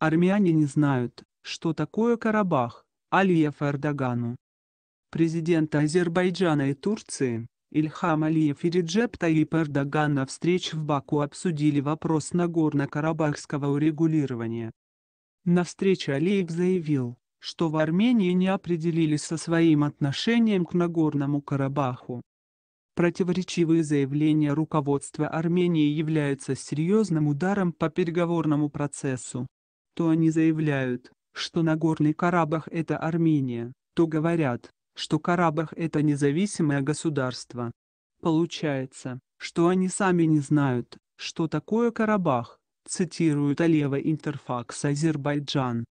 Армяне не знают, что такое Карабах, Алиев Эрдогану. Президента Азербайджана и Турции, Ильхам Алиев и Реджеп Таип Эрдоган на встрече в Баку обсудили вопрос Нагорно-Карабахского урегулирования. На встрече Алиев заявил, что в Армении не определились со своим отношением к Нагорному Карабаху. Противоречивые заявления руководства Армении являются серьезным ударом по переговорному процессу то они заявляют, что Нагорный Карабах – это Армения, то говорят, что Карабах – это независимое государство. Получается, что они сами не знают, что такое Карабах, цитирует Алева Интерфакс Азербайджан.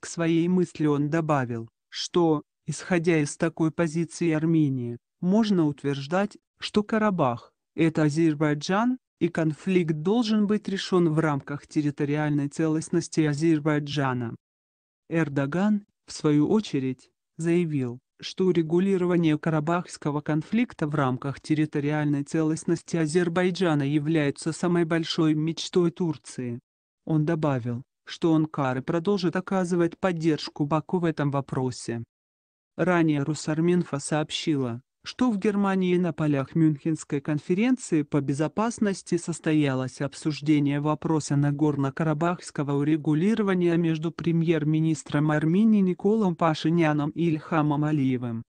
К своей мысли он добавил, что, исходя из такой позиции Армении, можно утверждать, что Карабах – это Азербайджан, и конфликт должен быть решен в рамках территориальной целостности Азербайджана. Эрдоган, в свою очередь, заявил, что урегулирование Карабахского конфликта в рамках территориальной целостности Азербайджана является самой большой мечтой Турции. Он добавил, что Анкара продолжит оказывать поддержку Баку в этом вопросе. Ранее Русарминфа сообщила, что в Германии на полях Мюнхенской конференции по безопасности состоялось обсуждение вопроса Нагорно-Карабахского урегулирования между премьер-министром Армении Николом Пашиняном и Ильхамом Алиевым.